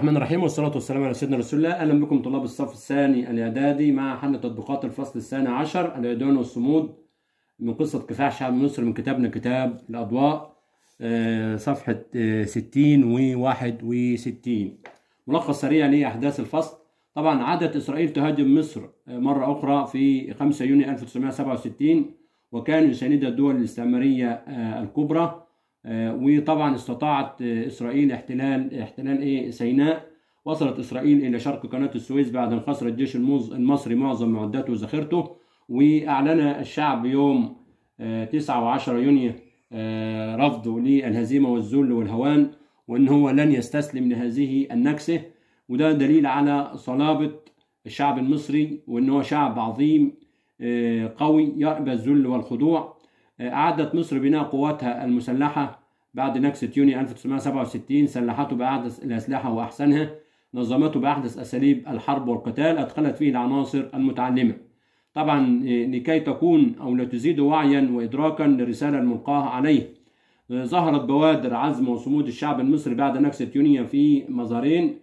الرحمن الرحيم والصلاة والسلام على سيدنا رسول الله أهلا بكم طلاب الصف الثاني الإعدادي مع حل تطبيقات الفصل الثاني عشر العدوان والصمود من قصة كفاح شعب مصر من كتابنا كتاب الأضواء آه، صفحة آه، ستين وواحد وستين ملخص سريع لأحداث الفصل طبعا عادت إسرائيل تهاجم مصر آه، مرة أخرى في 5 يونيو 1967 وكان يساندها الدول الاستعمارية الكبرى وطبعا استطاعت اسرائيل احتلال احتلال ايه سيناء وصلت اسرائيل الى شرق قناه السويس بعد ان خسر الجيش المصري معظم معداته وذخيرته واعلن الشعب يوم 9 آه، و10 يونيو آه، رفضه للهزيمه والذل والهوان وان هو لن يستسلم لهذه النكسه وده دليل على صلابه الشعب المصري وان هو شعب عظيم آه، قوي يأبى الذل والخضوع أعادت مصر بناء قواتها المسلحة بعد نكسة يونيو 1967 سلحته بأحدث الأسلحة وأحسنها نظمته بأحدث أساليب الحرب والقتال أدخلت فيه العناصر المتعلمة طبعا آه، لكي تكون أو لتزيد وعيا وإدراكا للرسالة الملقاة عليه آه، ظهرت بوادر عزم وصمود الشعب المصري بعد نكسة يونيو في مظهرين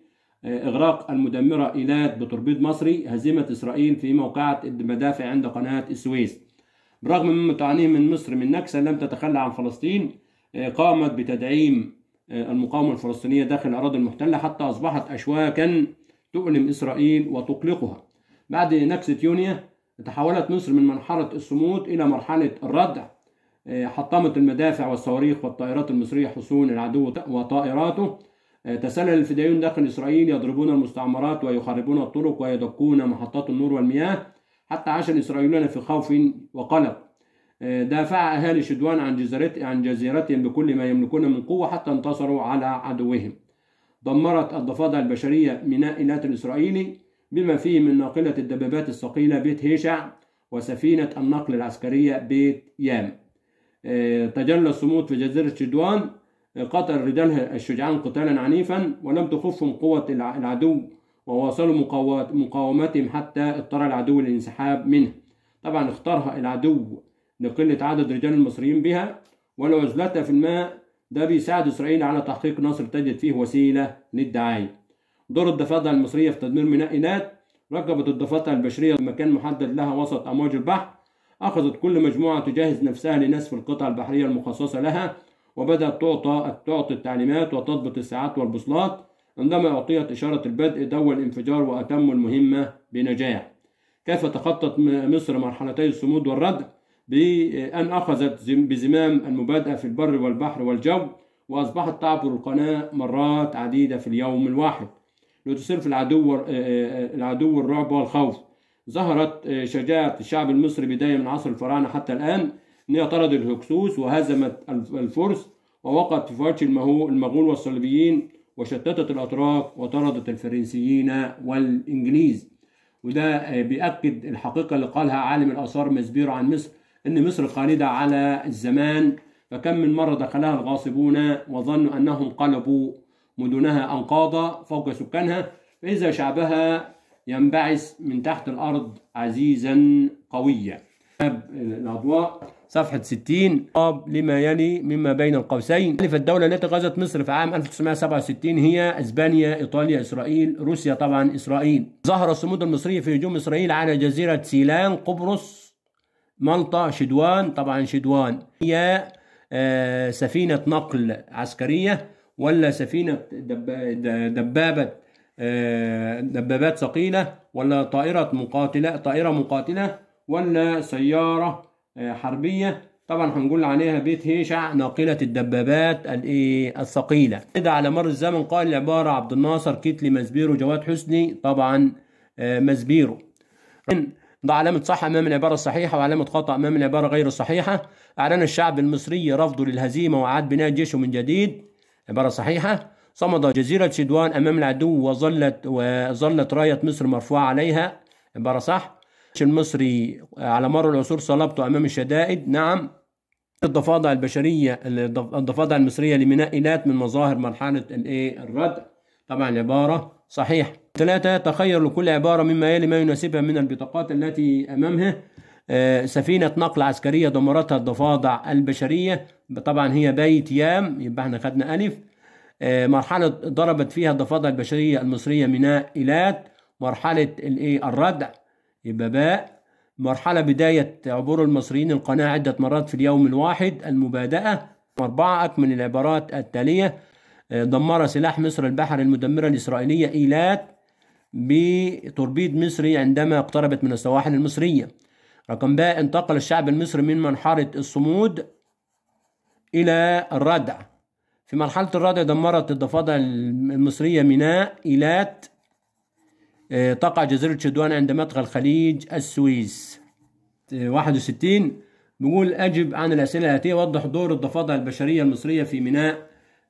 آه، إغراق المدمرة إيلات بتربيد مصري هزيمة إسرائيل في موقعة المدافع عند قناة السويس برغم مما تعانيه من مصر من نكسة لم تتخلى عن فلسطين آه، قامت بتدعيم آه، المقاومة الفلسطينية داخل الأراضي المحتلة حتى أصبحت أشواكا تؤلم إسرائيل وتقلقها بعد نكسة يونيا تحولت مصر من منحرة الصمود إلى مرحلة الردع آه، حطمت المدافع والصواريخ والطائرات المصرية حصون العدو وطائراته تسلل الفدائيون داخل إسرائيل يضربون المستعمرات ويخربون الطرق ويدقون محطات النور والمياه حتى عاش الإسرائيليون في خوف وقلق آه، دافع أهالي شدوان عن جزيرت عن جزيرتهم بكل ما يملكون من قوة حتى انتصروا على عدوهم. دمرت الضفادع البشرية ميناء إيلات الإسرائيلي بما فيه من ناقلة الدبابات الثقيلة بيت هيشع وسفينة النقل العسكرية بيت يام. آه، تجلى الصمود في جزيرة شدوان آه، قتل رجالها الشجعان قتالا عنيفا ولم تخفهم قوة العدو وواصلوا مقاومتهم حتى اضطر العدو للانسحاب منها طبعا اختارها العدو لقلة عدد رجال المصريين بها ولو عزلتها في الماء ده بيساعد إسرائيل على تحقيق نصر تجد فيه وسيلة للدعاية دور الضفادع المصرية في تدمير ميناء إيلات ركبت الضفادع البشرية مكان محدد لها وسط أمواج البحر أخذت كل مجموعة تجهز نفسها لنسف القطع البحرية المخصصة لها وبدأت تعطى تعطي التعليمات وتضبط الساعات والبوصلات عندما أعطيت إشارة البدء دو الانفجار وأتموا المهمة بنجاح كيف تخطت مصر مرحلتي الصمود والردع بأن أخذت بزمام المبادئة في البر والبحر والجو وأصبحت تعبر القناة مرات عديدة في اليوم الواحد لتصرف العدو العدو الرعب والخوف ظهرت شجاعة الشعب المصري بداية من عصر الفراعنة حتى الآن هي طردت الهكسوس وهزمت الفرس ووقعت في وجه المغول والصليبيين وشتتت الأتراك وطردت الفرنسيين والإنجليز وده بيأكد الحقيقة اللي قالها عالم الآثار مزبير عن مصر أن مصر قالدة على الزمان فكم من مرة دخلها الغاصبون وظنوا أنهم قلبوا مدنها أنقاضا فوق سكانها فإذا شعبها ينبعث من تحت الأرض عزيزا قويا الأضواء صفحة 60 قاب لما يلي مما بين القوسين ألف الدولة التي غزت مصر في عام 1967 هي أسبانيا إيطاليا إسرائيل روسيا طبعا إسرائيل ظهر الصمود المصري في هجوم إسرائيل على جزيرة سيلان قبرص مالطا شدوان طبعا شدوان هي آه، سفينة نقل عسكرية ولا سفينة دبابة آه، دبابات ثقيلة ولا طائرة مقاتلة طائرة مقاتلة ولا سيارة آه، حربية طبعا هنقول عليها بيت هيشع ناقلة الدبابات الايه الثقيلة كده على مر الزمن قال العبارة عبد الناصر كتلي مزبيرو جواد حسني طبعا آه، مزبيرو ده علامة صح أمام العبارة الصحيحة وعلامة خطأ أمام العبارة غير الصحيحة أعلن الشعب المصري رفضه للهزيمة وعاد بناء جيشه من جديد عبارة صحيحة صمد جزيرة شدوان أمام العدو وظلت وظلت راية مصر مرفوعة عليها عبارة صح المصري على مر العصور صلبته أمام الشدائد نعم الضفادع البشرية الضفادع المصرية لميناء إيلات من مظاهر مرحلة الايه الردع طبعا العبارة صحيحة ثلاثة تخير لكل عبارة مما يلي ما يناسبها من البطاقات التي أمامها آه، سفينة نقل عسكرية دمرتها الضفادع البشرية طبعا هي بيت يام يبقى احنا خدنا ألف آه، مرحلة ضربت فيها الضفادع البشرية المصرية ميناء إيلات مرحلة الردع يبقى باء مرحلة بداية عبور المصريين القناة عدة مرات في اليوم الواحد المبادئة أربعة أكمل العبارات التالية دمر سلاح مصر البحر المدمرة الإسرائيلية إيلات بتوربيد مصري عندما اقتربت من السواحل المصرية رقم باء انتقل الشعب المصري من منحرة الصمود إلى الردع في مرحلة الردع دمرت الضفادع المصرية ميناء إيلات إيه، تقع جزيرة شدوان عند مدخل خليج السويس 61 إيه، بيقول أجب عن الأسئلة الآتية وضح دور الضفادع البشرية المصرية في ميناء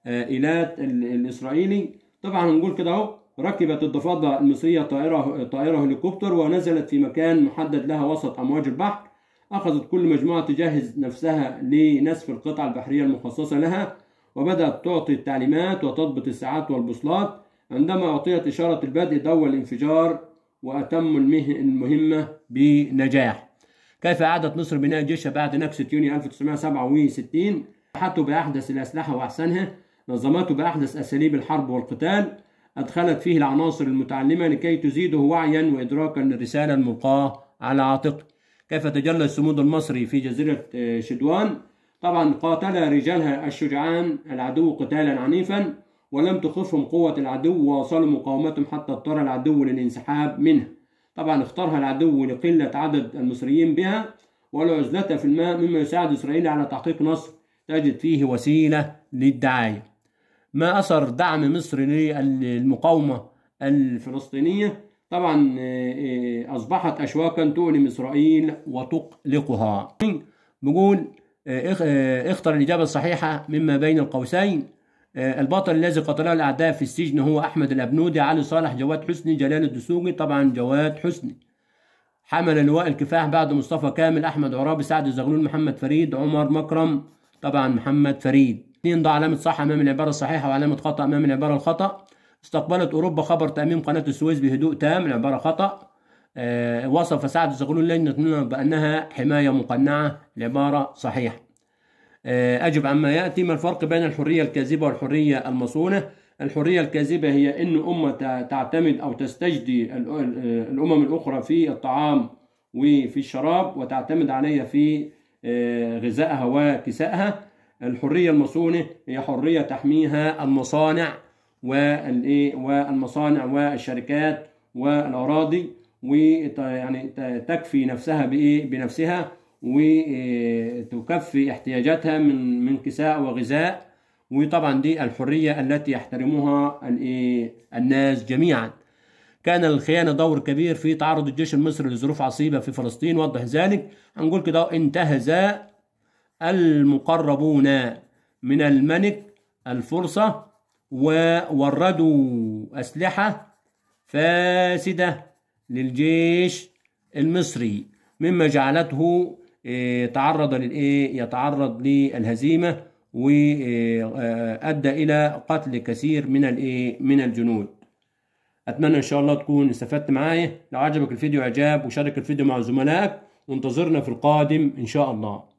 إيه، إيلات الإسرائيلي طبعا هنقول كده أهو ركبت الضفادع المصرية طائرة طائرة هليكوبتر ونزلت في مكان محدد لها وسط أمواج البحر أخذت كل مجموعة تجهز نفسها لنسف القطعة البحرية المخصصة لها وبدأت تعطي التعليمات وتضبط الساعات والبوصلات عندما أعطيت إشارة البدء ضوى الانفجار وأتم المهمة بنجاح كيف أعادت مصر بناء جيشها بعد نكسة يونيو 1967 أحاطوا بأحدث الأسلحة وأحسنها نظمته بأحدث أساليب الحرب والقتال أدخلت فيه العناصر المتعلمة لكي تزيده وعيا وإدراكا للرسالة الملقاة على عاتقه كيف تجلى الصمود المصري في جزيرة آه، شدوان طبعا قاتل رجالها الشجعان العدو قتالا عنيفا ولم تخفهم قوة العدو وواصلوا مقاومتهم حتى اضطر العدو للانسحاب منها طبعا اختارها العدو لقلة عدد المصريين بها ولعزلتها في الماء مما يساعد إسرائيل على تحقيق نصر تجد فيه وسيلة للدعاية ما أثر دعم مصر للمقاومة الفلسطينية طبعا آه، آه، أصبحت أشواكا تؤلم إسرائيل وتقلقها بقول آه، اختر الإجابة الصحيحة مما بين القوسين آه، البطل الذي قتله الأعداء في السجن هو أحمد الأبنودي علي صالح جواد حسني جلال الدسوقي طبعا جواد حسني حمل لواء الكفاح بعد مصطفى كامل أحمد عرابي سعد الزغلول محمد فريد عمر مكرم طبعا محمد فريد اثنين ضع علامة صح أمام العبارة الصحيحة وعلامة خطأ أمام العبارة الخطأ استقبلت أوروبا خبر تأميم قناة السويس بهدوء تام العبارة خطأ أه وصف سعد الزغلول لجنة بأنها حماية مقنعة العبارة صحيحة آه، أجب عما يأتي ما الفرق بين الحرية الكاذبة والحرية المصونة الحرية الكاذبة هي أن أمة تعتمد أو تستجدي الأمم الأخرى في الطعام وفي الشراب وتعتمد عليها في آه، غذائها وكسائها الحرية المصونة هي حرية تحميها المصانع إيه، والمصانع والشركات والأراضي ويعني تكفي نفسها بنفسها وتكفي احتياجاتها من من كساء وغذاء وطبعا دي الحرية التي يحترمها الناس جميعا كان الخيانة دور كبير في تعرض الجيش المصري لظروف عصيبة في فلسطين وضح ذلك هنقول كده انتهز المقربون من الملك الفرصة ووردوا أسلحة فاسدة للجيش المصري مما جعلته إيه، تعرض للايه يتعرض للهزيمه وادى آه، الى قتل كثير من الايه من الجنود اتمنى ان شاء الله تكون استفدت معايا لو عجبك الفيديو اعجاب وشارك الفيديو مع زملائك وانتظرنا في القادم ان شاء الله